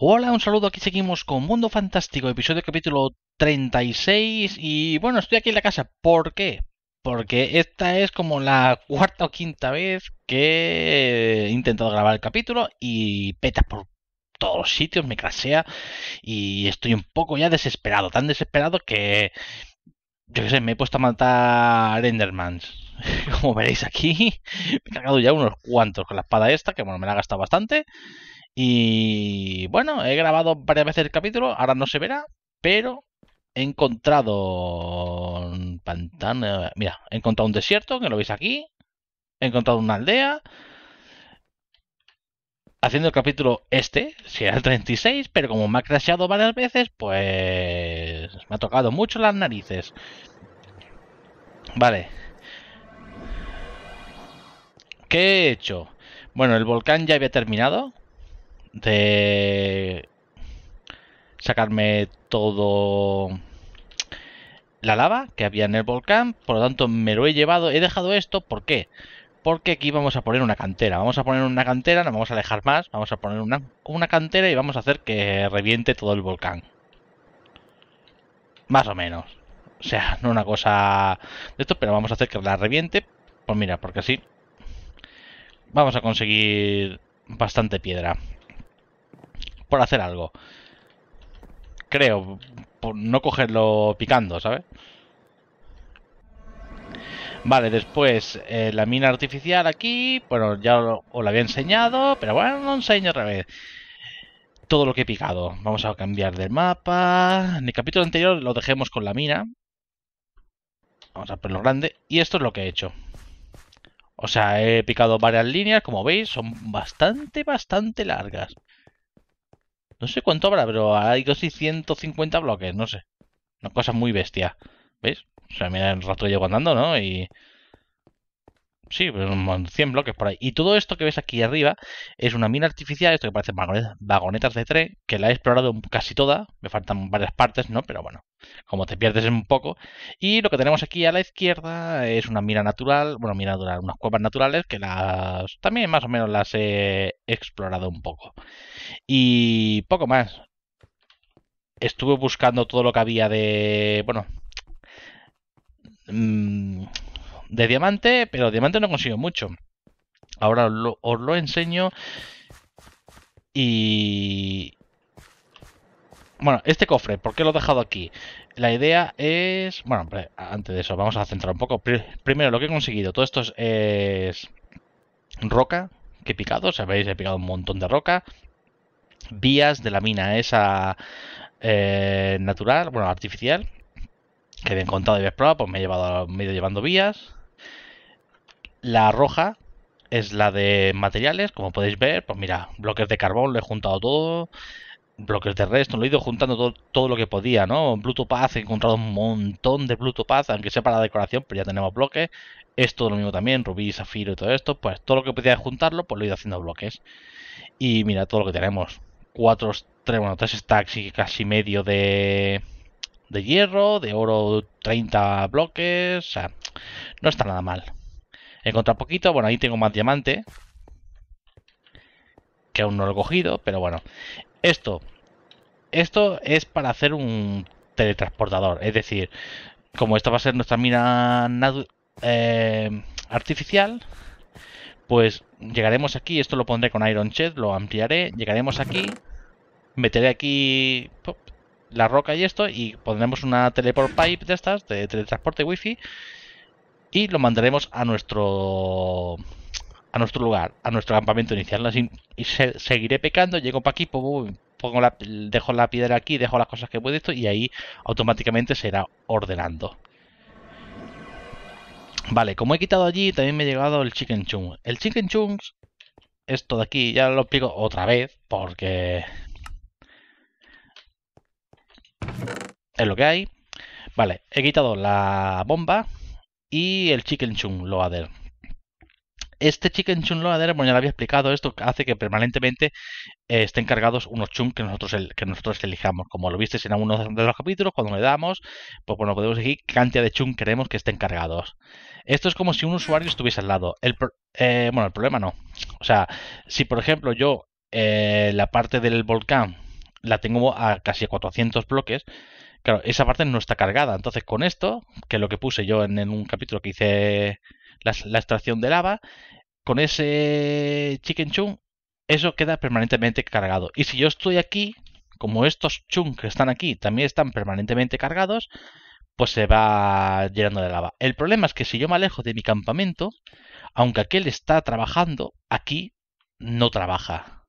Hola, un saludo, aquí seguimos con Mundo Fantástico, episodio capítulo 36 y bueno, estoy aquí en la casa. ¿Por qué? Porque esta es como la cuarta o quinta vez que he intentado grabar el capítulo y peta por todos los sitios, me crasea y estoy un poco ya desesperado, tan desesperado que yo qué sé, me he puesto a matar Endermans. Como veréis aquí, me he cargado ya unos cuantos con la espada esta, que bueno, me la ha gastado bastante. Y bueno, he grabado varias veces el capítulo, ahora no se verá, pero he encontrado un pantano. Mira, he encontrado un desierto, que lo veis aquí. He encontrado una aldea. Haciendo el capítulo este, si era el 36, pero como me ha crasheado varias veces, pues me ha tocado mucho las narices. Vale. ¿Qué he hecho? Bueno, el volcán ya había terminado, de sacarme todo la lava que había en el volcán, por lo tanto me lo he llevado, he dejado esto, ¿por qué? Porque aquí vamos a poner una cantera, vamos a poner una cantera, no vamos a dejar más, vamos a poner una, una cantera y vamos a hacer que reviente todo el volcán. Más o menos. O sea, no una cosa de esto, pero vamos a hacer que la reviente. Pues mira, porque así vamos a conseguir bastante piedra por hacer algo. Creo, por no cogerlo picando, ¿sabes? Vale, después eh, la mina artificial aquí, bueno, ya os, la había enseñado, pero bueno, no enseño otra vez. Todo lo que he picado. Vamos a cambiar de mapa. En el capítulo anterior lo dejemos con la mina. Vamos a ponerlo grande. Y esto es lo que he hecho. O sea, he picado varias líneas, como veis, son bastante, bastante largas. No sé cuánto habrá, pero hay casi 150 bloques, no sé. Una cosa muy bestia. ¿Veis? O sea, mira el rato llevo andando, ¿no? Y... Sí, 100 pues, bloques por ahí. Y todo esto que ves aquí arriba es una mina artificial, esto que parece vagonetas de tren, que la he explorado casi toda, me faltan varias partes, ¿no? Pero bueno como te pierdes un poco. Y lo que tenemos aquí a la izquierda es una mira natural, bueno, mira natural, unas cuevas naturales que las también más o menos las he explorado un poco. Y poco más. Estuve buscando todo lo que había de, bueno, mm, de diamante, pero diamante no consigo mucho. Ahora os lo enseño y, bueno, este cofre, ¿por qué lo he dejado aquí? La idea es... Bueno, antes de eso, vamos a centrar un poco. Primero, lo que he conseguido, todo esto es, roca, que he picado, sabéis, he picado un montón de roca. Vías de la mina esa eh, natural, bueno, artificial, que he encontrado y he probado, pues me he, llevado, me he ido llevando vías. La roja, es la de materiales, como podéis ver, pues mira, bloques de carbón, lo he juntado todo, bloques de resto, lo he ido juntando todo, lo que podía, ¿no? Bluetooth Path, he encontrado un montón de Bluetooth Path, aunque sea para la decoración, pero ya tenemos bloques. Esto lo mismo también, rubí, zafiro y todo esto, pues todo lo que podía juntarlo, pues lo he ido haciendo bloques. Y mira todo lo que tenemos. Cuatro, tres, bueno, tres stacks y casi medio de, de hierro, de oro 30 bloques, o sea, no está nada mal. encontrado poquito, bueno, ahí tengo más diamante, que aún no lo he cogido, pero bueno. Esto, esto es para hacer un teletransportador. Es decir, como esta va a ser nuestra mina eh, artificial, pues llegaremos aquí. Esto lo pondré con Iron Chest, lo ampliaré. Llegaremos aquí, meteré aquí la roca y esto, y pondremos una teleport pipe de estas, de teletransporte wifi, y lo mandaremos a nuestro a nuestro lugar, a nuestro campamento inicial. Así, y seguiré pecando, llego para aquí, pues, pongo la, dejo la piedra aquí, dejo las cosas que puedo esto, y ahí automáticamente se irá ordenando. Vale, como he quitado allí, también me he llegado el chicken chung. El chicken chung, esto de aquí, ya lo explico otra vez, porque es lo que hay. Vale, he quitado la bomba y el chicken chung lo loader. Este chicken chun loader, bueno, ya lo había explicado, esto hace que permanentemente eh, estén cargados unos chun que nosotros, que nosotros elijamos. Como lo visteis en algunos de los capítulos, cuando le damos, pues bueno, podemos decir qué cantidad de chun queremos que estén cargados. Esto es como si un usuario estuviese al lado. El, eh, bueno, el problema no. O sea, si por ejemplo yo eh, la parte del volcán la tengo a casi 400 bloques, claro, esa parte no está cargada. Entonces con esto, que es lo que puse yo en un capítulo que hice la, extracción de lava, con ese chicken chung, eso queda permanentemente cargado. Y si yo estoy aquí, como estos chung que están aquí también están permanentemente cargados, pues se va llenando de lava. El problema es que si yo me alejo de mi campamento, aunque aquel está trabajando, aquí no trabaja.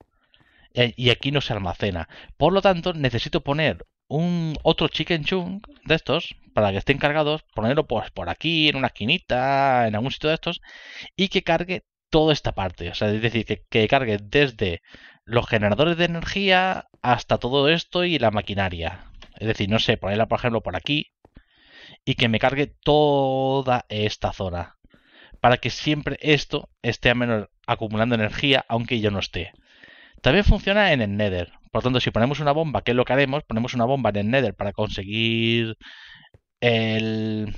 Eh, y aquí no se almacena. Por lo tanto, necesito poner un otro chicken chunk de estos para que estén cargados, ponerlo pues por aquí, en una esquinita, en algún sitio de estos, y que cargue toda esta parte. O sea, es decir, que, que cargue desde los generadores de energía hasta todo esto y la maquinaria. Es decir, no sé, ponerla por ejemplo por aquí y que me cargue toda esta zona. Para que siempre esto esté a acumulando energía aunque yo no esté. También funciona en el Nether. Por tanto, si ponemos una bomba, que es lo que haremos, ponemos una bomba en el Nether para conseguir el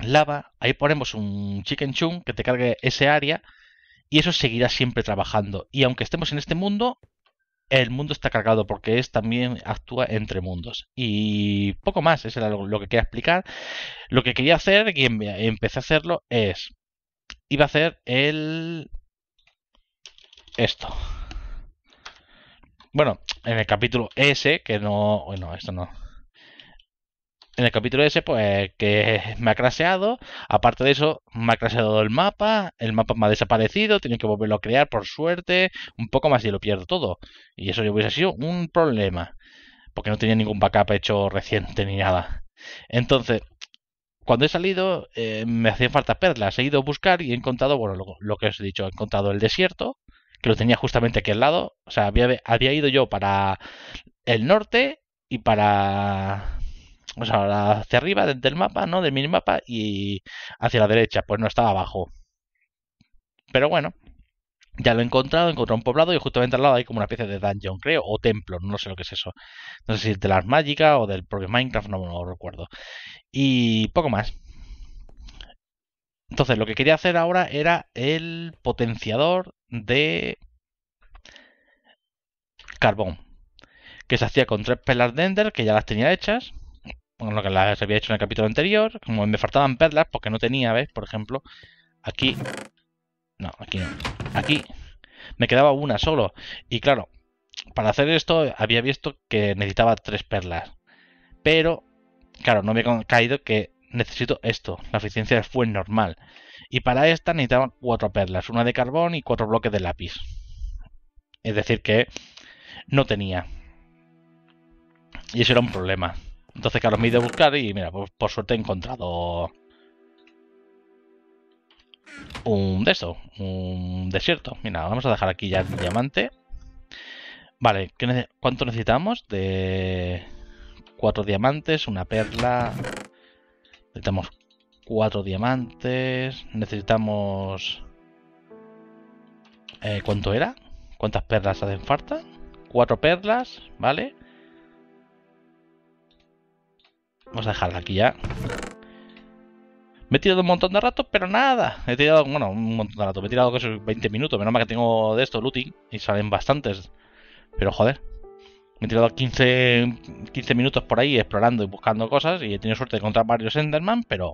lava. Ahí ponemos un chicken chun que te cargue ese área y eso seguirá siempre trabajando. Y aunque estemos en este mundo, el mundo está cargado porque es también actúa entre mundos. Y poco más, eso lo que quería explicar. Lo que quería hacer y em, empecé a hacerlo es. Iba a hacer el. Esto. Bueno, en el capítulo S, que no. Bueno, esto no. En el capítulo S, pues que me ha craseado. Aparte de eso, me ha craseado el mapa. El mapa me ha desaparecido. tiene que volverlo a crear, por suerte. Un poco más y lo pierdo todo. Y eso yo hubiese sido un problema. Porque no tenía ningún backup hecho reciente ni nada. Entonces, cuando he salido eh, me hacían falta perlas. He ido a buscar y he encontrado, bueno, lo, que os he dicho, he encontrado el desierto, que lo tenía justamente aquí al lado. O sea, había, había ido yo para el norte y para. O sea, hacia arriba del mapa, ¿no? Del minimapa y hacia la derecha, pues no estaba abajo. Pero bueno, ya lo he encontrado, he encontrado un poblado y justamente al lado hay como una especie de dungeon, creo, o templo, no sé lo que es eso. No sé si es de las mágicas o del propio Minecraft, no, lo recuerdo. Y poco más. Entonces, lo que quería hacer ahora era el potenciador de carbón, que se hacía con tres perlas de que ya las tenía hechas, con lo que las había hecho en el capítulo anterior, como me faltaban perlas porque no tenía, ¿ves? Por ejemplo, aquí, no, aquí no, aquí me quedaba una solo, y claro, para hacer esto había visto que necesitaba tres perlas, pero, claro, no me había caído que necesito esto, la eficiencia fue normal. Y para esta necesitaban cuatro perlas, una de carbón y cuatro bloques de lápiz. Es decir, que no tenía. Y eso era un problema. Entonces, claro, me he ido a buscar y mira, por, pues, por suerte he encontrado un de eso, un desierto. Mira, vamos a dejar aquí ya el diamante. Vale, ¿cuánto necesitamos? De cuatro diamantes, una perla. Necesitamos cuatro diamantes. Necesitamos... Eh, ¿Cuánto era? ¿Cuántas perlas hacen falta? Cuatro perlas, ¿vale? Vamos a dejarla aquí ya. Me he tirado un montón de ratos, pero nada. He tirado, bueno, un montón de rato. Me he tirado casi 20 minutos. Menos mal que tengo de esto looting y salen bastantes. Pero joder. Me he tirado 15, 15 minutos por ahí explorando y buscando cosas y he tenido suerte de encontrar varios Enderman, pero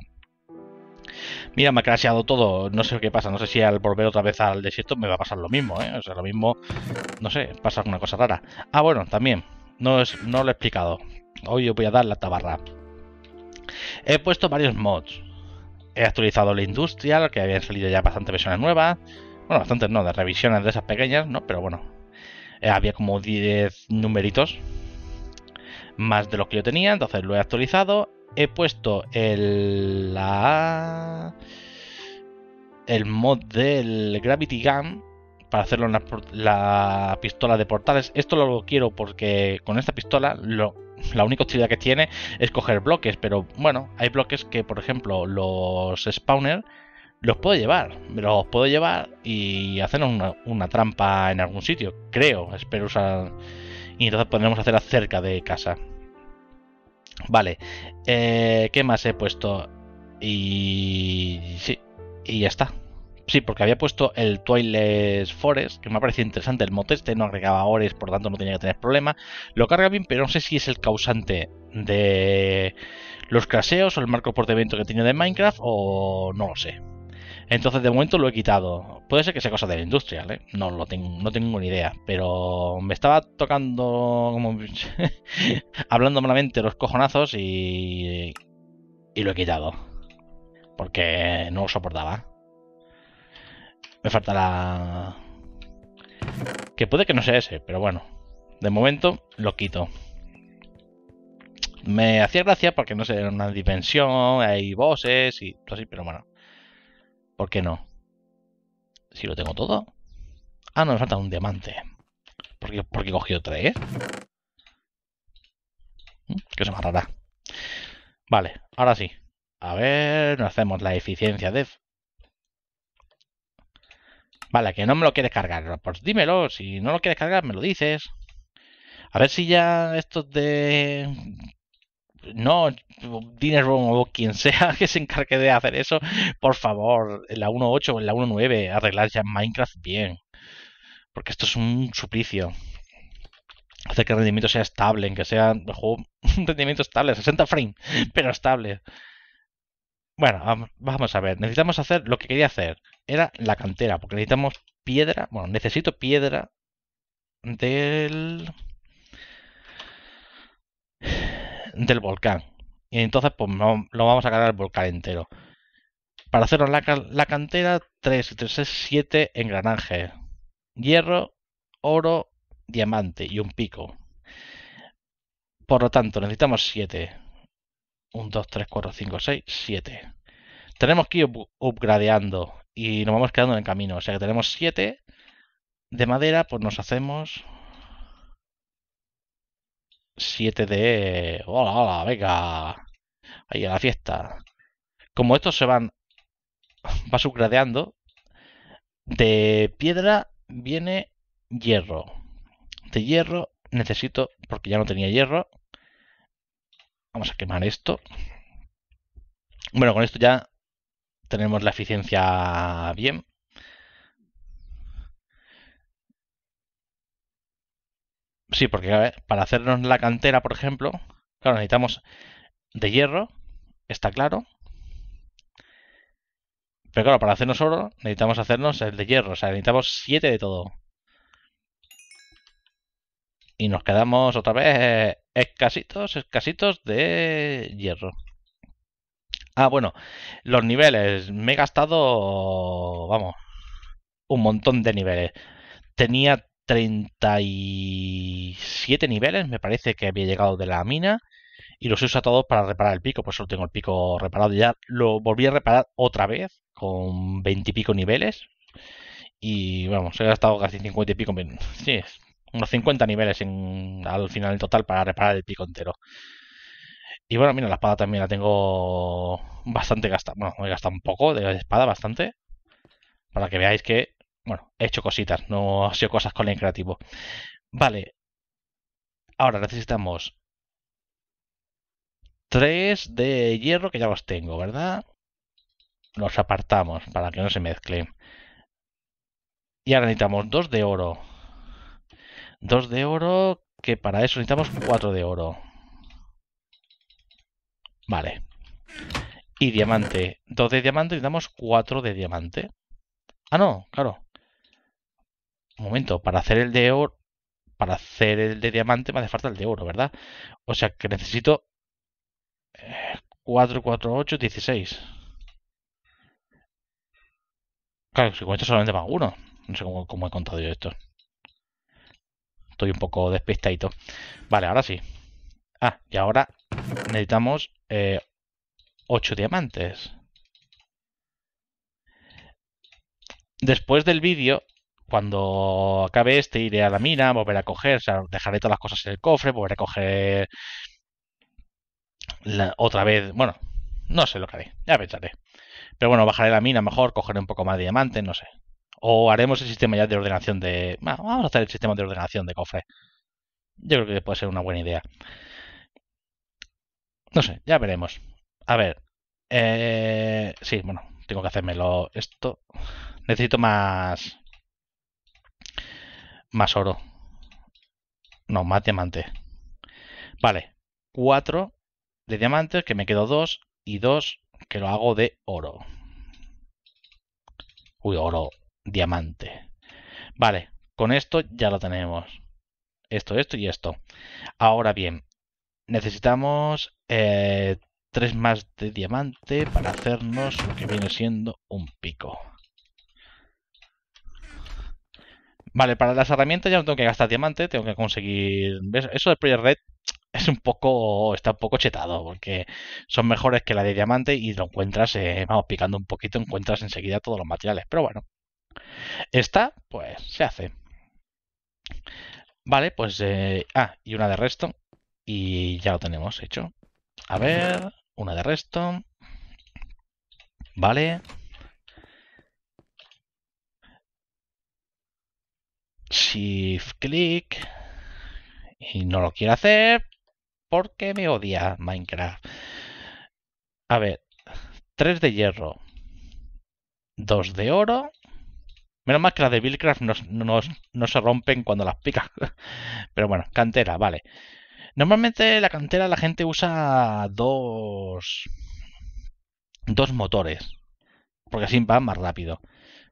mira, me ha crasheado todo, no sé qué pasa, no sé si al volver otra vez al desierto me va a pasar lo mismo, ¿eh? O sea, lo mismo, no sé, pasa alguna cosa rara. Ah, bueno, también, no, es, no lo he explicado. Hoy os voy a dar la tabarra. He puesto varios mods. He actualizado la industria, que habían salido ya bastantes versiones nuevas. Bueno, bastantes no, de revisiones de esas pequeñas, ¿no? Pero bueno, eh, había como 10 numeritos más de los que yo tenía, entonces lo he actualizado he puesto el, la, el mod del Gravity Gun para hacerlo en la, pistola de portales. Esto lo quiero porque con esta pistola la única utilidad que tiene es coger bloques, pero bueno, hay bloques que, por ejemplo, los spawner los puedo llevar, los puedo llevar y hacernos una, una, trampa en algún sitio, creo, espero usar. Y entonces podremos hacerla cerca de casa. Vale, eh, ¿qué más he puesto? Y sí, y ya está. Sí, porque había puesto el Toilet Forest, que me ha parecido interesante el mote este, no agregaba ores, por lo tanto no tenía que tener problema. Lo carga bien, pero no sé si es el causante de los craseos o el marco por evento que tiene de Minecraft o no lo sé. Entonces de momento lo he quitado. Puede ser que sea cosa de la industria, ¿eh? no lo tengo, no tengo ni idea. Pero me estaba tocando como hablando malamente los cojonazos y, y lo he quitado. Porque no lo soportaba. Me falta la... Que puede que no sea ese, pero bueno. De momento lo quito me hacía gracia porque no sé, era una dimensión, hay voces y todo así, pero bueno. ¿Por qué no? Si lo tengo todo. Ah, no, me falta un diamante. ¿Por qué, porque he cogido tres? Mm, que se rara. Vale, ahora sí. A ver, nos hacemos la eficiencia de... Vale, que no me lo quieres cargar. Pues dímelo, si no lo quieres cargar, me lo dices. A ver si ya estos de no, room o quien sea que se encargue de hacer eso, por favor, en la 1.8 o en la 1.9, arreglar ya Minecraft bien. Porque esto es un suplicio. Hacer que el rendimiento sea estable, en que sea un juego, un rendimiento estable, 60 frames, pero estable. Bueno, vamos a ver, necesitamos hacer lo que quería hacer. Era la cantera, porque necesitamos piedra, bueno, necesito piedra del del volcán. Y entonces pues no, lo vamos a cargar el volcán entero. Para hacernos la, la cantera, 3, 3, 6, 7 engranajes. Hierro, oro, diamante y un pico. Por lo tanto, necesitamos 7. 1, 2, 3, 4, 5, 6, 7. Tenemos que ir upgradeando y nos vamos quedando en el camino. O sea que tenemos 7 de madera, pues nos hacemos 7 de... ¡Hola, hola! ¡Venga! Ahí a la fiesta. Como estos se van... Va subgradeando. De piedra viene hierro. De hierro necesito... Porque ya no tenía hierro. Vamos a quemar esto. Bueno, con esto ya tenemos la eficiencia bien. Sí, porque para hacernos la cantera, por ejemplo, claro, necesitamos de hierro, está claro. Pero claro, para hacernos oro necesitamos hacernos el de hierro, o sea, necesitamos siete de todo. Y nos quedamos otra vez escasitos, escasitos de hierro. Ah, bueno, los niveles. Me he gastado, vamos, un montón de niveles. Tenía 37 niveles, me parece que había llegado de la mina. Y los he usado todos para reparar el pico, pues solo tengo el pico reparado. Ya lo volví a reparar otra vez con 20 y pico niveles. Y vamos, he gastado casi 50 y pico. Sí, unos 50 niveles en, al final en total para reparar el pico entero. Y bueno, mira, la espada también la tengo bastante gastada. Bueno, he gastado un poco de espada, bastante. Para que veáis que bueno, he hecho cositas, no ha sido cosas con el creativo. Vale. Ahora necesitamos tres de hierro que ya los tengo, ¿verdad? Los apartamos para que no se mezclen. Y ahora necesitamos dos de oro. Dos de oro, que para eso necesitamos cuatro de oro. Vale. Y diamante. Dos de diamante, necesitamos cuatro de diamante. Ah, no, claro momento, para hacer el de oro, para hacer el de diamante me hace falta el de oro, ¿verdad? O sea que necesito 4, 4, 8, 16. Claro, si con solamente va uno. No sé cómo, he contado yo esto. Estoy un poco despistadito. Vale, ahora sí. Ah, y ahora necesitamos 8 eh, diamantes. Después del vídeo cuando acabe este iré a la mina, volveré a coger, o sea, dejaré todas las cosas en el cofre, volveré a coger otra vez, bueno, no sé lo que haré, ya pensaré. Pero bueno, bajaré la mina mejor, cogeré un poco más de diamante, no sé. O haremos el sistema ya de ordenación de... vamos a hacer el sistema de ordenación de cofre. Yo creo que puede ser una buena idea. No sé, ya veremos. A ver. Eh, sí, bueno, tengo que hacérmelo esto. Necesito más más oro. No, más diamante. Vale, cuatro de diamantes, que me quedo dos y dos que lo hago de oro. Uy, oro, diamante. Vale, con esto ya lo tenemos. Esto, esto y esto. Ahora bien, necesitamos eh, tres más de diamante para hacernos lo que viene siendo un pico. Vale, para las herramientas ya no tengo que gastar diamante, tengo que conseguir... Eso de Project Red es un poco... está un poco chetado, porque son mejores que la de diamante y lo encuentras, eh, vamos, picando un poquito, encuentras enseguida todos los materiales. Pero bueno, esta, pues, se hace. Vale, pues... Eh, ah, y una de resto. Y ya lo tenemos hecho. A ver, una de resto. Vale. shift click y no lo quiero hacer porque me odia Minecraft. A ver, 3 de hierro, 2 de oro. Menos mal que las de Billcraft no, se rompen cuando las pica Pero bueno, cantera, vale. Normalmente la cantera la gente usa dos, dos motores. Porque así va más rápido.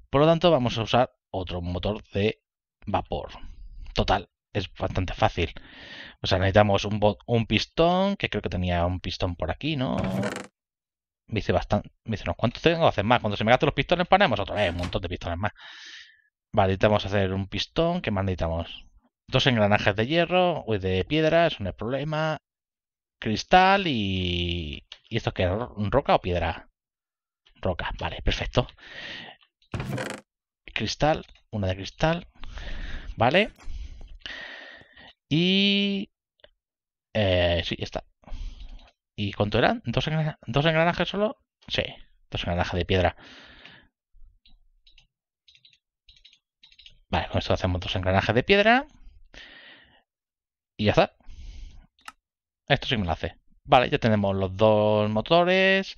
Por lo tanto, vamos a usar otro motor de vapor. Total, es bastante fácil. O sea, necesitamos un, un pistón, que creo que tenía un pistón por aquí, ¿no? Me bastante. Me dice, no, ¿cuántos tengo Hace más? Cuando se me gasten los pistones, ponemos otra vez un montón de pistones más. Vale, necesitamos hacer un pistón. ¿Qué más necesitamos? Dos engranajes de hierro, o de piedra, eso no es problema. Cristal y. ¿Y esto qué? ¿Roca o piedra? Roca, vale, perfecto. Cristal, una de cristal. ¿Vale? Y... si eh, sí, está. ¿Y cuánto eran? ¿Dos, engranajes, ¿Dos engranajes solo? Sí, dos engranajes de piedra. Vale, con esto hacemos dos engranajes de piedra. Y ya está. Esto sí me lo hace. Vale, ya tenemos los dos motores.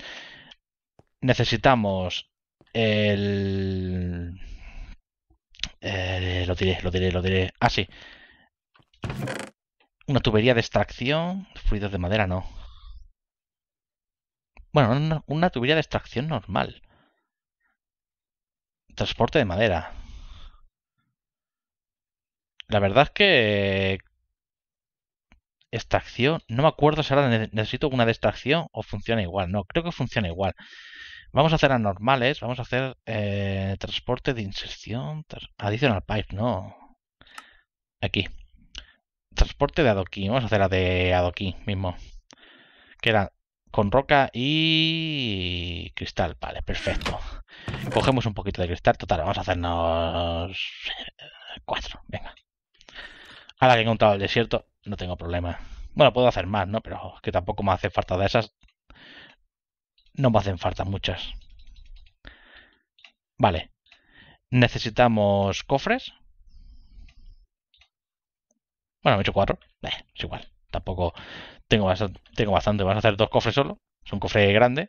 Necesitamos el eh, lo diré, lo diré, lo diré. Ah, sí. Una tubería de extracción. Fluidos de madera, no. Bueno, una, una tubería de extracción normal. Transporte de madera. La verdad es que... Extracción. No me acuerdo si ahora necesito una de extracción o funciona igual. No, creo que funciona igual. Vamos a hacer anormales, vamos a hacer eh, transporte de inserción, adicional pipe, no. Aquí. Transporte de adoquín, vamos a hacer la de adoquín mismo. Que era con roca y cristal, vale, perfecto. Cogemos un poquito de cristal, total, vamos a hacernos eh, cuatro, venga. Ahora que he encontrado el desierto, no tengo problema. Bueno, puedo hacer más, ¿no? Pero que tampoco me hace falta de esas no me hacen falta muchas. Vale. Necesitamos cofres. Bueno, me he hecho cuatro. es igual. Tampoco tengo, bastante. Tengo bastante. Vamos a hacer dos cofres solo. Es un cofre grande.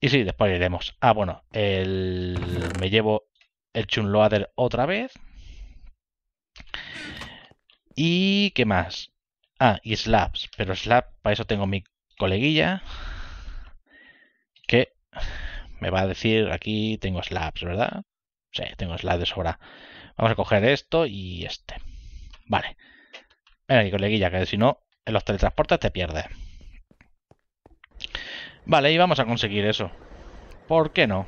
Y sí, después iremos. Ah, bueno. El... Me llevo el Chunloader otra vez. ¿Y qué más? Ah, y slabs. Pero slabs, para eso tengo mi coleguilla que me va a decir aquí tengo slabs, ¿verdad? Sí, tengo slabs de sobra. Vamos a coger esto y este. Vale. coleguilla, que si no, en los teletransportes te pierdes. Vale, y vamos a conseguir eso. ¿Por qué no?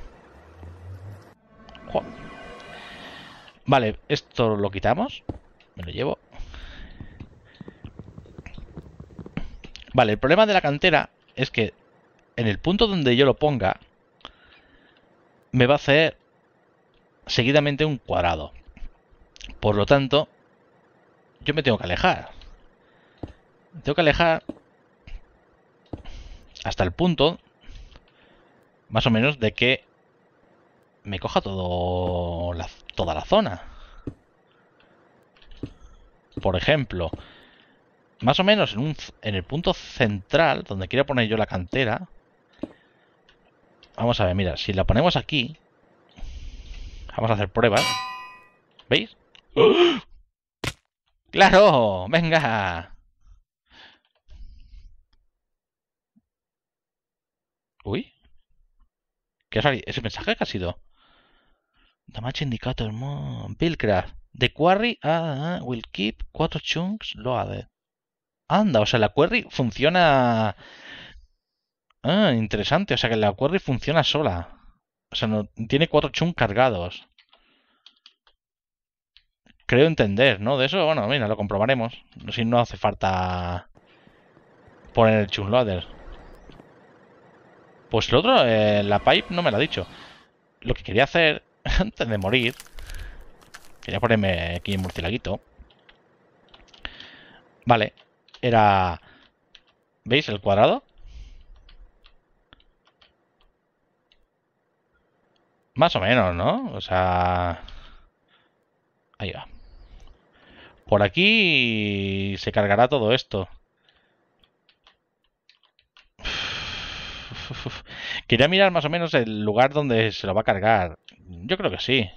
Vale, esto lo quitamos. Me lo llevo. Vale, el problema de la cantera es que en el punto donde yo lo ponga, me va a hacer seguidamente un cuadrado. Por lo tanto, yo me tengo que alejar. tengo que alejar hasta el punto, más o menos, de que me coja toda la zona. Por ejemplo, más o menos en, un, en el punto central, donde quiero poner yo la cantera. Vamos a ver, mira, si la ponemos aquí, vamos a hacer pruebas. ¿Veis? ¡Claro! ¡Venga! Uy. ¿Qué ha salido? ¿Ese mensaje que ha sido? Damage Indicator, man. Billcraft The Quarry ah, ah, ah will keep 4 chunks loaded. Anda, o sea, la query funciona... Ah, interesante, o sea que la query funciona sola. O sea, no, tiene cuatro chun cargados. Creo entender, ¿no? De eso, bueno, mira, lo comprobaremos. Si no hace falta poner el chun loader. Pues lo otro, eh, la pipe no me lo ha dicho. Lo que quería hacer antes de morir, quería ponerme aquí en murcilaguito. Vale, era... ¿Veis el cuadrado? Más o menos, ¿no? O sea... Ahí va. Por aquí se cargará todo esto. Quería mirar más o menos el lugar donde se lo va a cargar. Yo creo que sí.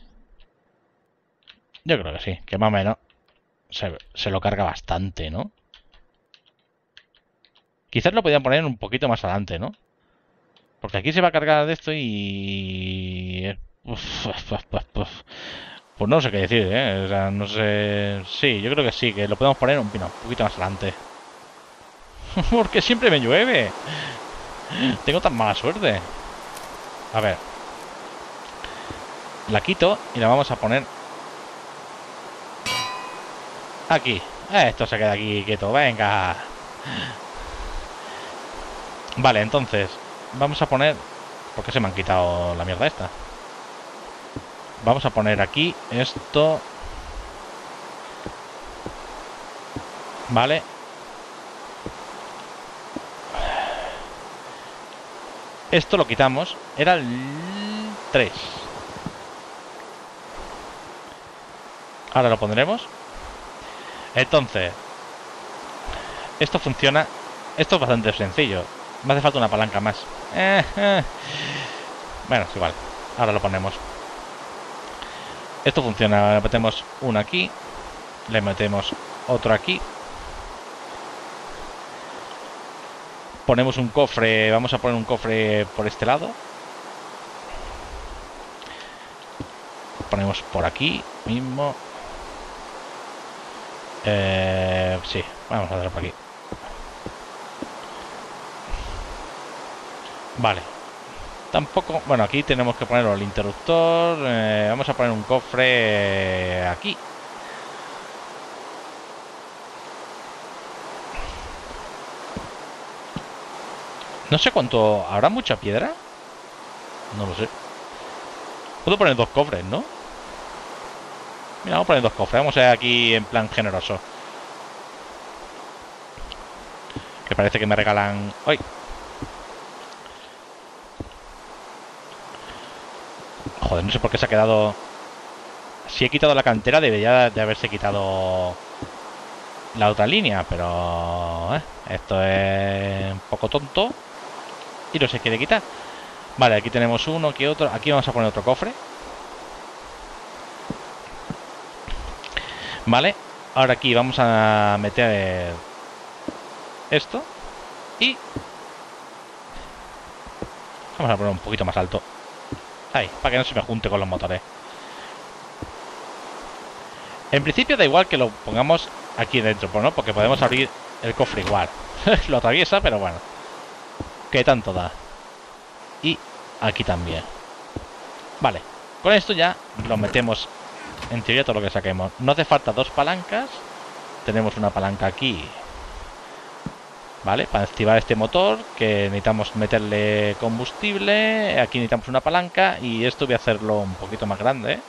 Yo creo que sí, que más o menos se, lo carga bastante, ¿no? Quizás lo podían poner un poquito más adelante, ¿no? Porque aquí se va a cargar de esto y... pues no sé qué decir, ¿eh? O sea, no sé... Sí, yo creo que sí, que lo podemos poner un, un poquito más adelante. Porque siempre me llueve. Tengo tan mala suerte. A ver. La quito y la vamos a poner... Aquí. Esto se queda aquí quieto. Venga. Vale, entonces, vamos a poner... ¿Por qué se me han quitado la mierda esta? Vamos a poner aquí esto... Vale. Esto lo quitamos. Era el 3. Ahora lo pondremos. Entonces, esto funciona. Esto es bastante sencillo. Me hace falta una palanca más. Eh, eh. Bueno, es igual. Ahora lo ponemos. Esto funciona. Le metemos una aquí. Le metemos otro aquí. Ponemos un cofre. Vamos a poner un cofre por este lado. Ponemos por aquí mismo. Eh, sí, vamos a darlo por aquí. Vale. Tampoco... Bueno, aquí tenemos que poner el interruptor. Eh, vamos a poner un cofre aquí. No sé cuánto... ¿Habrá mucha piedra? No lo sé. Puedo poner dos cofres, ¿no? Mira, vamos a poner dos cofres. Vamos a ir aquí en plan generoso. Que parece que me regalan... ¡Ay! no sé por qué se ha quedado... Si he quitado la cantera, debería de haberse quitado la otra línea, pero... Eh, esto es un poco tonto y no se quiere quitar. Vale, aquí tenemos uno, aquí otro. Aquí vamos a poner otro cofre. Vale, ahora aquí vamos a meter esto y... Vamos a poner un poquito más alto para que no se me junte con los motores. En principio da igual que lo pongamos aquí dentro, pues ¿no? Porque podemos abrir el cofre igual. lo atraviesa, pero bueno. qué tanto da. Y aquí también. Vale. Con esto ya lo metemos en teoría todo lo que saquemos. No hace falta dos palancas. Tenemos una palanca aquí ¿Vale? Para activar este motor, que necesitamos meterle combustible, aquí necesitamos una palanca y esto voy a hacerlo un poquito más grande. ¿eh?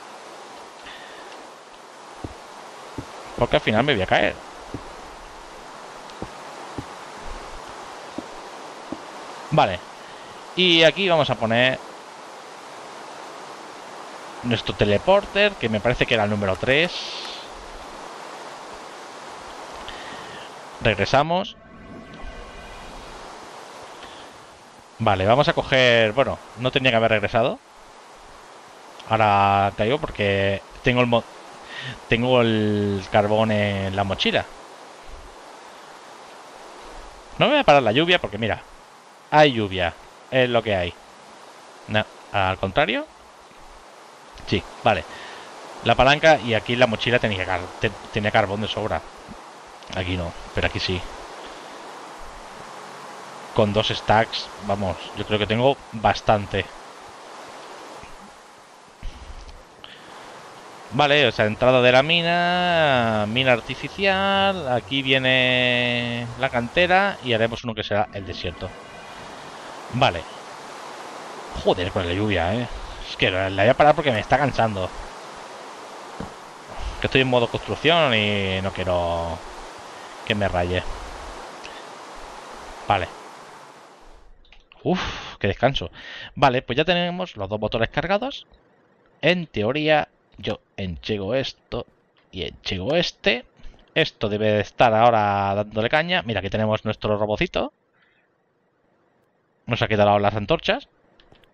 Porque al final me voy a caer. Vale. Y aquí vamos a poner nuestro teleporter, que me parece que era el número 3. Regresamos. Vale, vamos a coger... Bueno, no tenía que haber regresado. Ahora caigo porque tengo el, tengo el carbón en la mochila. No me voy a parar la lluvia porque mira, hay lluvia. Es lo que hay. No, al contrario. Sí, vale. La palanca y aquí la mochila tenía, tenía carbón de sobra. Aquí no, pero aquí sí con dos stacks, vamos, yo creo que tengo bastante. Vale, o sea, entrada de la mina, mina artificial, aquí viene la cantera y haremos uno que sea el desierto. Vale. Joder, con la lluvia, eh. Es que la voy a parar porque me está cansando. Que estoy en modo construcción y no quiero que me raye. Vale. Uf, qué descanso. Vale, pues ya tenemos los dos botones cargados. En teoría, yo enchego esto y enchego este. Esto debe estar ahora dándole caña. Mira, aquí tenemos nuestro robocito. Nos ha quedado las antorchas.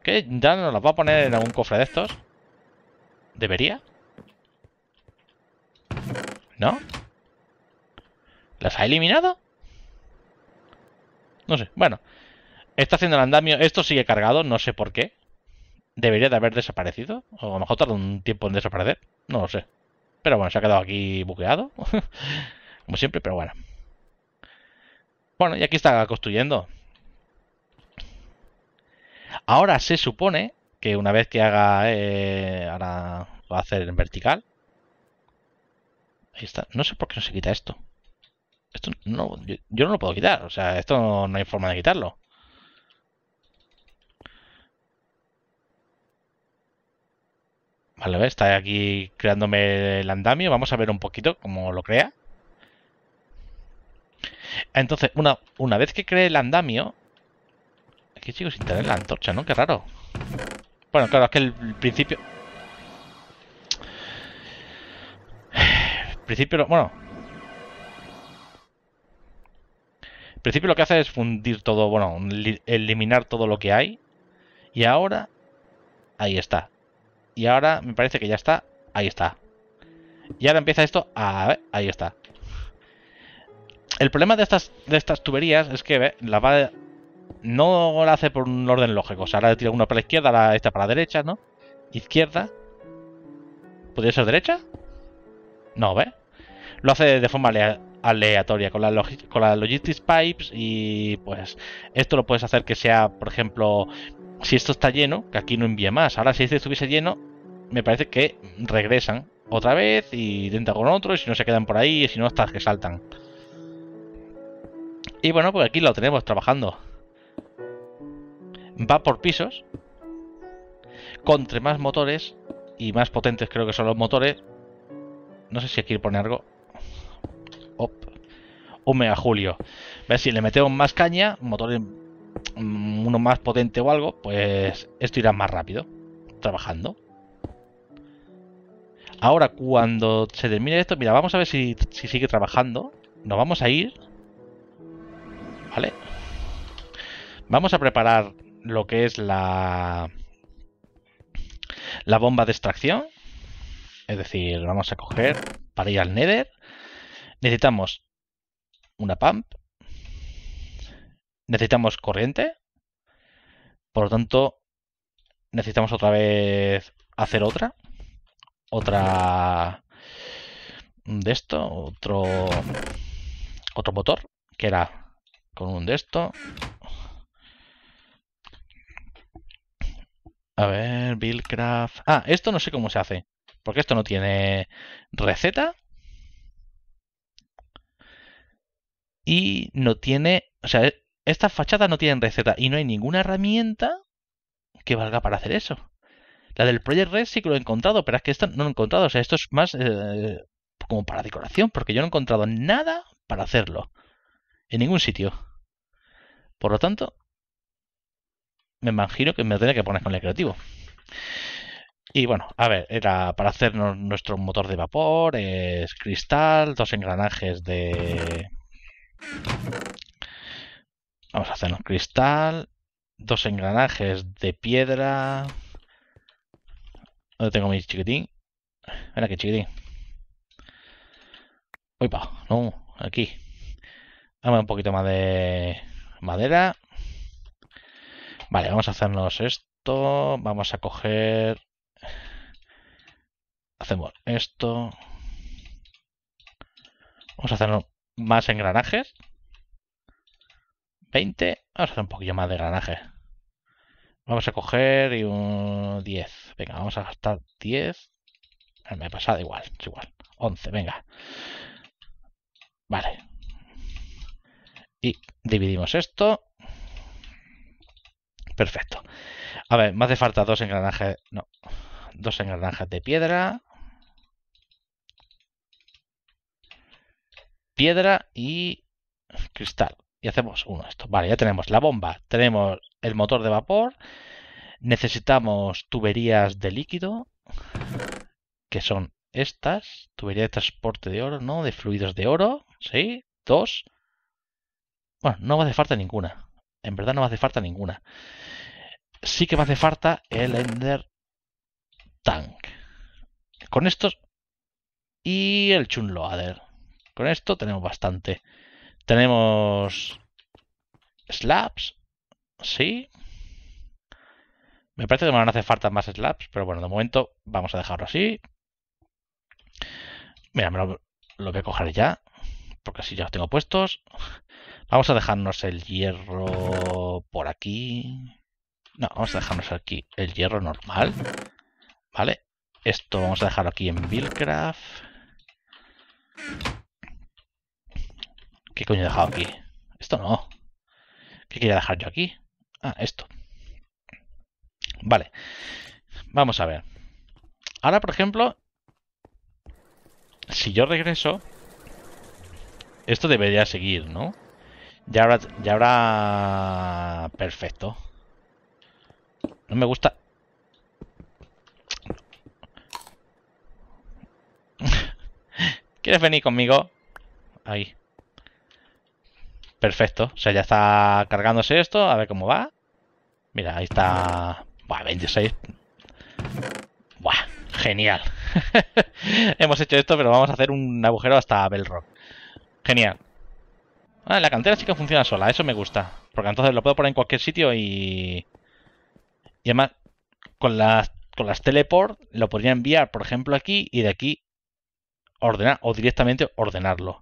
Que ya nos las va a poner en algún cofre de estos. ¿Debería? ¿No? ¿Las ha eliminado? No sé. Bueno, Está haciendo el andamio. Esto sigue cargado, no sé por qué. Debería de haber desaparecido. O a lo mejor tarda un tiempo en desaparecer. No lo sé. Pero bueno, se ha quedado aquí buqueado. Como siempre, pero bueno. Bueno, y aquí está construyendo. Ahora se supone que una vez que haga... Eh, ahora va a hacer en vertical. Ahí está. No sé por qué no se quita esto. Esto no... Yo, no lo puedo quitar. O sea, esto no hay forma de quitarlo. Vale, está aquí creándome el andamio. Vamos a ver un poquito cómo lo crea. Entonces, una, vez que cree el andamio... Aquí chicos, sin tener la antorcha, ¿no? Qué raro. Bueno, claro, es que el, principio... El principio... Bueno, principio lo que hace es fundir todo, bueno, eliminar todo lo que hay. Y ahora, ahí está. Y ahora me parece que ya está. Ahí está. Y ahora empieza esto. A ver, ahí está. El problema de estas, de estas tuberías es que la va, no la hace por un orden lógico. O sea, ahora tira uno para la izquierda, la, esta para la derecha, ¿no? Izquierda. ¿Podría ser derecha? No, ve Lo hace de forma aleatoria con la, con la Logistics Pipes y pues esto lo puedes hacer que sea, por ejemplo, si esto está lleno, que aquí no envía más. Ahora, si este estuviese lleno, me parece que regresan otra vez y intenta con otro, y si no se quedan por ahí, y si no, hasta que saltan. Y bueno, pues aquí lo tenemos trabajando. Va por pisos. Contra más motores y más potentes creo que son los motores. No sé si aquí pone algo. Op. Un mega julio. A ver si le metemos más caña, motores Mm, uno más potente o algo, pues esto irá más rápido trabajando. Ahora, cuando se termine esto, mira, vamos a ver si, sigue trabajando. Nos vamos a ir. ¿Vale? Vamos a preparar lo que es la, la bomba de extracción. Es decir, vamos a coger para ir al Nether. Necesitamos una pump necesitamos corriente. Por lo tanto, necesitamos otra vez hacer otra. Otra de esto, otro otro motor que era con un de esto. A ver, Buildcraft. Ah, esto no sé cómo se hace, porque esto no tiene receta. Y no tiene, o sea, estas fachadas no tienen receta y no hay ninguna herramienta que valga para hacer eso. La del Project Red sí que lo he encontrado, pero es que esto no lo he encontrado. O sea, esto es más eh, como para decoración, porque yo no he encontrado nada para hacerlo. En ningún sitio. Por lo tanto, me imagino que me tiene que poner con el creativo. Y bueno, a ver, era para hacer nuestro motor de vapor, es cristal, dos engranajes de Vamos a hacernos cristal. Dos engranajes de piedra. ¿Dónde tengo mi chiquitín? Mira que chiquitín. pa! no, aquí. Dame un poquito más de madera. Vale, vamos a hacernos esto. Vamos a coger... Hacemos esto. Vamos a hacernos más engranajes. 20. Vamos a hacer un poquillo más de granaje. Vamos a coger y un 10. Venga, vamos a gastar 10. Ah, me ha pasado igual, es igual. 11, venga. Vale. Y dividimos esto. Perfecto. A ver, me hace falta dos engranajes. No. Dos engranajes de piedra. Piedra y cristal y hacemos uno de estos. Vale, ya tenemos la bomba, tenemos el motor de vapor, necesitamos tuberías de líquido, que son estas, tubería de transporte de oro, ¿no? De fluidos de oro, ¿sí? Dos. Bueno, no hace falta ninguna. En verdad no hace falta ninguna. Sí que me hace falta el Ender Tank. Con estos y el Chunloader. Con esto tenemos bastante. Tenemos slabs, sí. Me parece que no hace falta más slabs, pero bueno, de momento vamos a dejarlo así. Mira, me lo, voy a coger ya, porque así ya los tengo puestos. Vamos a dejarnos el hierro por aquí. No, vamos a dejarnos aquí el hierro normal. ¿Vale? Esto vamos a dejarlo aquí en Buildcraft. ¿Qué coño he dejado aquí? Esto no. ¿Qué quería dejar yo aquí? Ah, esto. Vale. Vamos a ver. Ahora, por ejemplo, si yo regreso, esto debería seguir, ¿no? Ya habrá, ya habrá... Perfecto. No me gusta... ¿Quieres venir conmigo? Ahí. Perfecto. O sea, ya está cargándose esto. A ver cómo va. Mira, ahí está... Buah, 26. Buah, genial. Hemos hecho esto, pero vamos a hacer un agujero hasta Belrock. Genial. Ah, la cantera sí que funciona sola. Eso me gusta. Porque entonces lo puedo poner en cualquier sitio y... Y además, con las, con las teleport lo podría enviar, por ejemplo, aquí y de aquí ordenar o directamente ordenarlo.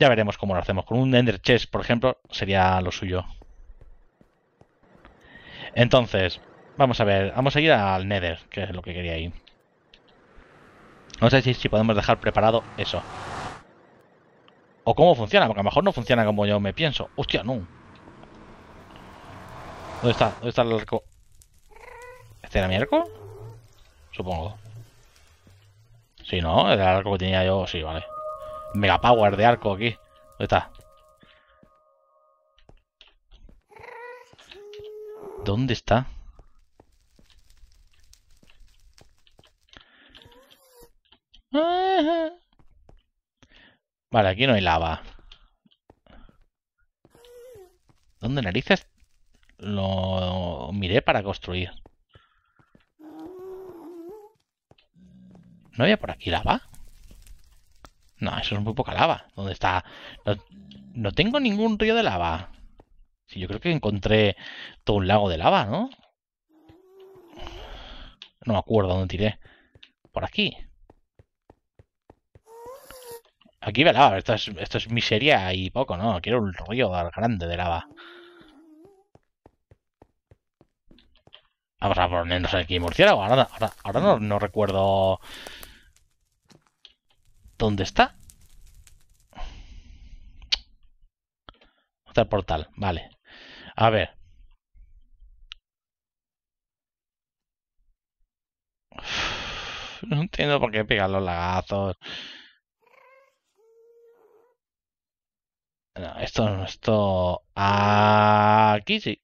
Ya veremos cómo lo hacemos. Con un Ender Chest, por ejemplo, sería lo suyo. Entonces, vamos a ver. Vamos a ir al Nether, que es lo que quería ir. No sé si, si podemos dejar preparado eso. O cómo funciona, porque a lo mejor no funciona como yo me pienso. Hostia, no. ¿Dónde está? ¿Dónde está el arco? ¿Este era mi arco? Supongo. Si no, no, el arco que tenía yo, sí, vale. Mega power de arco aquí. ¿Dónde está? ¿Dónde está? Vale, aquí no hay lava. ¿Dónde narices? Lo miré para construir. ¿No había por aquí lava? No, eso es muy poca lava. ¿Dónde está? No, tengo ningún río de lava. Sí, yo creo que encontré todo un lago de lava, ¿no? No me acuerdo dónde tiré. Por aquí. Aquí ve lava. Esto es, miseria y poco, ¿no? Quiero un río grande de lava. Vamos a ponernos aquí murciélago. Ahora, ahora, ahora no recuerdo ¿Dónde está? Otro portal, vale. A ver. no entiendo por qué pegar los lagazos. No, esto, esto... Aquí sí.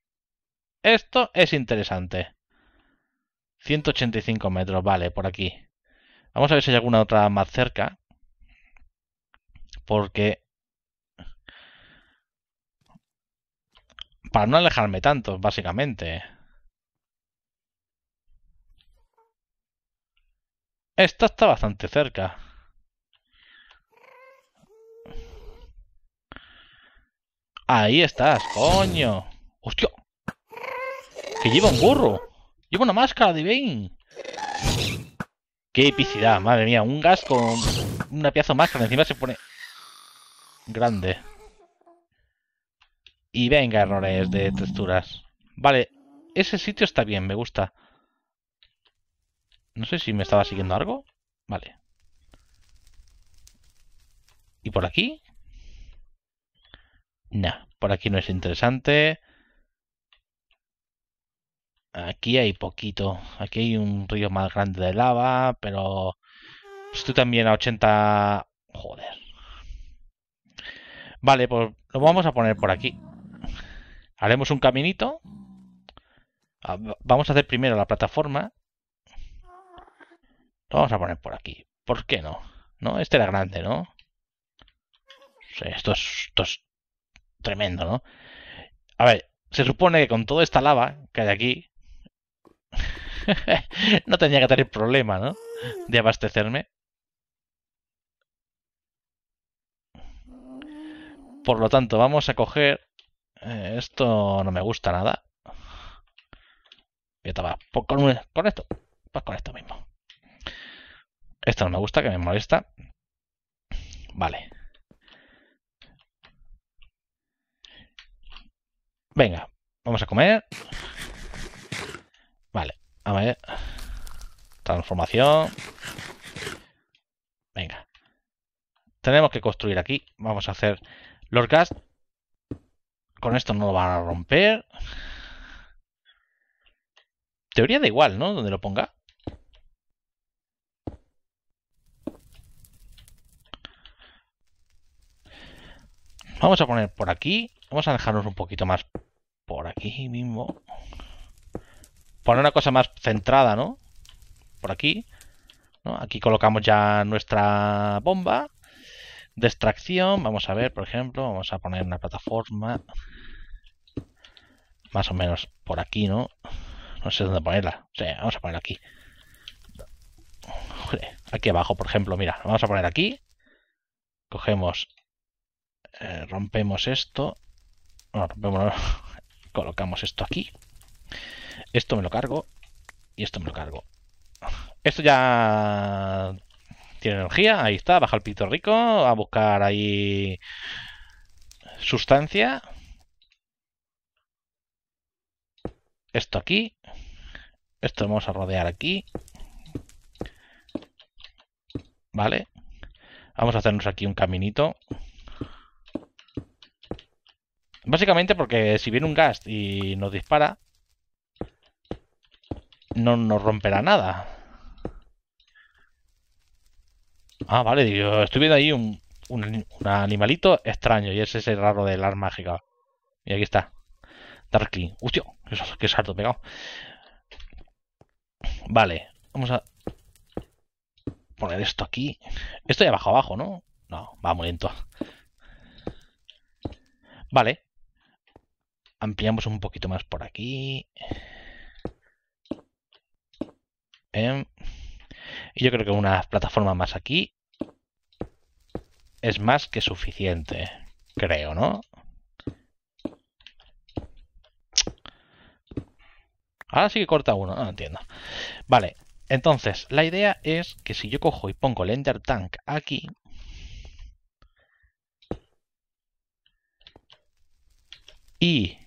Esto es interesante. 185 metros, vale, por aquí. Vamos a ver si hay alguna otra más cerca. Porque... Para no alejarme tanto, básicamente. Esta está bastante cerca. Ahí estás, coño. ¡Hostia! Que lleva un burro? Lleva una máscara de Bane. ¡Qué epicidad! Madre mía, un gas con una pieza de máscara. Encima se pone grande. Y venga, errores de texturas. Vale, ese sitio está bien, me gusta. No sé si me estaba siguiendo algo. Vale. ¿Y por aquí? Nah, por aquí no es interesante. Aquí hay poquito. Aquí hay un río más grande de lava, pero... Estoy también a 80... Joder. Vale, pues lo vamos a poner por aquí. Haremos un caminito. Ah, vamos a hacer primero la plataforma. Lo vamos a poner por aquí. ¿Por qué no? ¿No? Este era grande, ¿no? esto es, esto tremendo, ¿no? A ver, se supone que con toda esta lava que hay aquí, no tendría que tener problema, ¿no? De abastecerme. Por lo tanto, vamos a coger... Eh, esto no me gusta nada. Ya a pues, con, con esto. Pues con esto mismo. Esto no me gusta, que me molesta. Vale. Venga, vamos a comer. Vale, a ver. Transformación. Venga. Tenemos que construir aquí. Vamos a hacer los gas con esto no lo van a romper. Teoría da igual, ¿no? Donde lo ponga. Vamos a poner por aquí. Vamos a dejarnos un poquito más por aquí mismo. Poner una cosa más centrada, ¿no? Por aquí. Aquí colocamos ya nuestra bomba. De extracción, vamos a ver, por ejemplo, vamos a poner una plataforma más o menos por aquí, ¿no? No sé dónde ponerla. O vamos a ponerla aquí. aquí abajo, por ejemplo, mira, vamos a poner aquí. Cogemos, eh, rompemos esto. no, colocamos esto aquí. Esto me lo cargo y esto me lo cargo. Esto ya tiene energía, ahí está, baja el pito rico, a buscar ahí sustancia. Esto aquí. Esto vamos a rodear aquí. Vale. Vamos a hacernos aquí un caminito. Básicamente porque si viene un gast y nos dispara, no nos romperá nada. Ah, vale, digo, estoy ahí un, animalito extraño y ese es el raro del arma mágica. Y aquí está. Darkling. Hostia, qué salto pegado. Vale, vamos a poner esto aquí. Esto ya abajo, abajo, ¿no? No, va muy lento. Vale. Ampliamos un poquito más por aquí. Em, yo creo que una plataforma más aquí es más que suficiente, creo, ¿no? Ahora sí que corta uno, no entiendo. Vale, entonces, la idea es que si yo cojo y pongo el Ender Tank aquí, y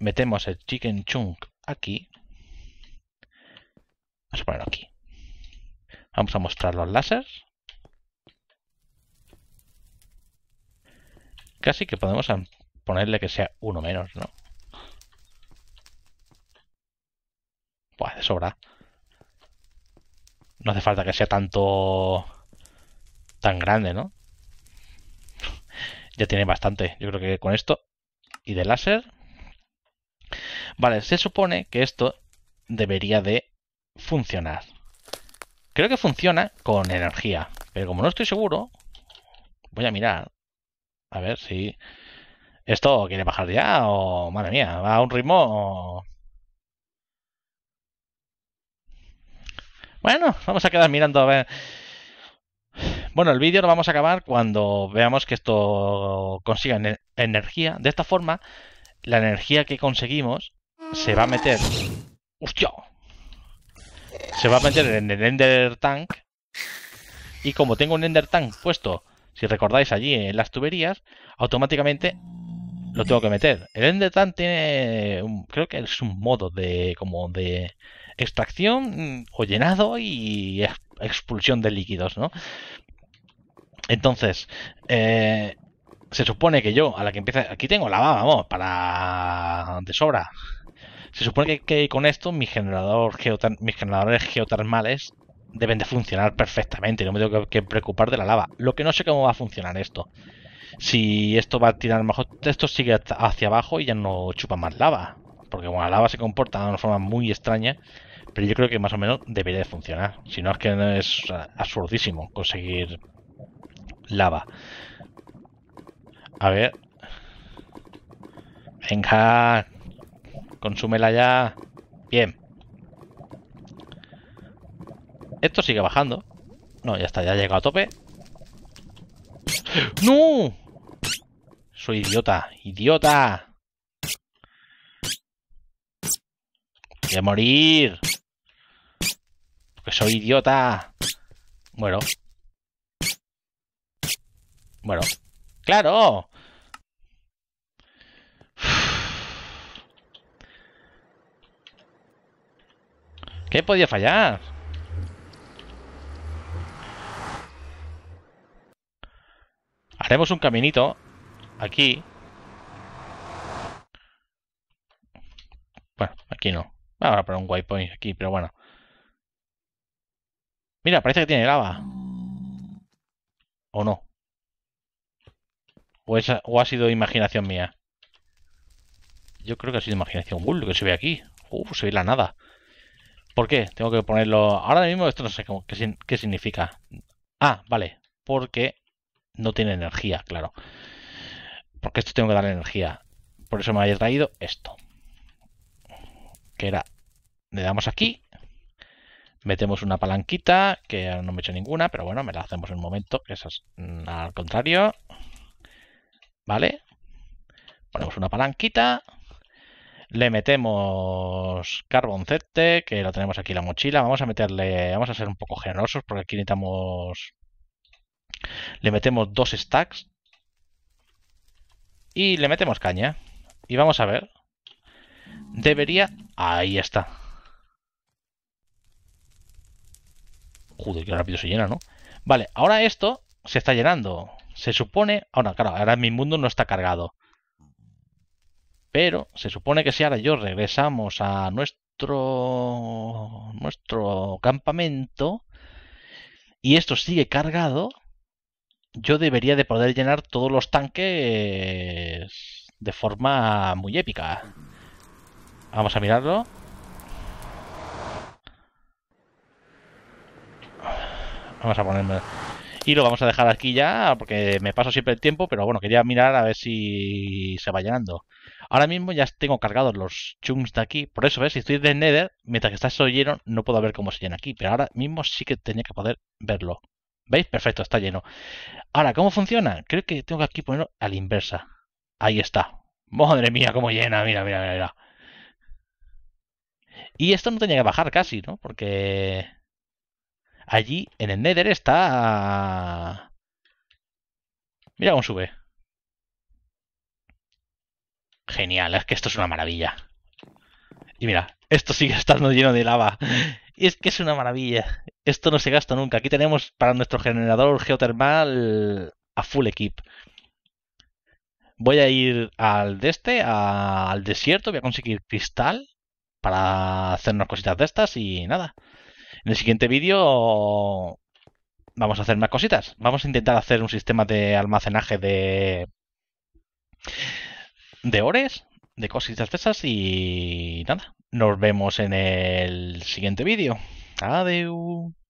metemos el Chicken Chunk aquí, vamos a ponerlo aquí. Vamos a mostrar los láseres. Casi que podemos ponerle que sea uno menos, ¿no? Buah, de sobra. No hace falta que sea tanto... tan grande, ¿no? ya tiene bastante, yo creo que con esto. Y de láser. Vale, se supone que esto debería de funcionar. Creo que funciona con energía, pero como no estoy seguro, voy a mirar. A ver si esto quiere bajar ya o... Madre mía, va a un ritmo... Bueno, vamos a quedar mirando a ver... Bueno, el vídeo lo vamos a acabar cuando veamos que esto consiga energía. De esta forma, la energía que conseguimos se va a meter... ¡Hostia! se va a meter en el Ender Tank. Y como tengo un Ender Tank puesto, si recordáis allí en las tuberías, automáticamente lo tengo que meter. El Ender Tank tiene, creo que es un modo de como de extracción mm, o llenado y expulsión de líquidos, ¿no? Entonces, eh, se supone que yo, a la que empieza, aquí tengo la vamos, para de sobra. Se supone que, con esto mis, generadores geotermales deben de funcionar perfectamente. No me tengo que, preocupar de la lava. Lo que no sé cómo va a funcionar esto. Si esto va a tirar, mejor esto sigue hacia abajo y ya no chupa más lava. Porque bueno, la lava se comporta de una forma muy extraña. Pero yo creo que más o menos debería de funcionar. Si no es que es absurdísimo conseguir lava. A ver. Venga, Consúmela ya. Bien. Esto sigue bajando. No, ya está, ya ha llegado a tope. ¡No! Soy idiota, idiota. Voy a morir. Porque soy idiota. Bueno. Bueno. ¡Claro! podía fallar? Haremos un caminito aquí. Bueno, aquí no. Ahora para un waypoint aquí, pero bueno. Mira, parece que tiene lava. ¿O no? ¿O, ha sido imaginación mía? Yo creo que ha sido imaginación. Uh, lo que se ve aquí. Uh, se ve la nada. ¿Por qué? Tengo que ponerlo. Ahora mismo esto no sé qué, significa. Ah, vale. Porque no tiene energía, claro. Porque esto tengo que darle energía. Por eso me había traído esto. Que era. Le damos aquí. Metemos una palanquita, que no me he hecho ninguna, pero bueno, me la hacemos en un momento. Eso es al contrario. ¿Vale? Ponemos una palanquita. Le metemos carboncete, que lo tenemos aquí en la mochila. Vamos a meterle, vamos a ser un poco generosos porque aquí necesitamos... Le metemos dos stacks. Y le metemos caña. Y vamos a ver. Debería... Ahí está. Joder, que rápido se llena, ¿no? Vale, ahora esto se está llenando. Se supone... Ahora, claro, ahora mi mundo no está cargado. Pero se supone que si ahora yo regresamos a nuestro, nuestro campamento y esto sigue cargado, yo debería de poder llenar todos los tanques de forma muy épica. Vamos a mirarlo. Vamos a ponerme... Y lo vamos a dejar aquí ya, porque me paso siempre el tiempo, pero bueno, quería mirar a ver si se va llenando. Ahora mismo ya tengo cargados los chunks de aquí. Por eso, ¿ves? Si estoy de Nether, mientras que está se no puedo ver cómo se llena aquí. Pero ahora mismo sí que tenía que poder verlo. ¿Veis? Perfecto, está lleno. Ahora, ¿cómo funciona? Creo que tengo que aquí ponerlo a la inversa. Ahí está. Madre mía, cómo llena. Mira, mira, mira, mira. Y esto no tenía que bajar casi, ¿no? Porque allí en el Nether está... Mira cómo sube. Genial, es que esto es una maravilla. Y mira, esto sigue estando lleno de lava. Y es que es una maravilla. Esto no se gasta nunca. Aquí tenemos para nuestro generador geotermal a full equip. Voy a ir al de este, al desierto. Voy a conseguir cristal para hacernos cositas de estas y nada. En el siguiente vídeo vamos a hacer más cositas. Vamos a intentar hacer un sistema de almacenaje de de ores, de cositas de esas y nada. Nos vemos en el siguiente vídeo. Adiós.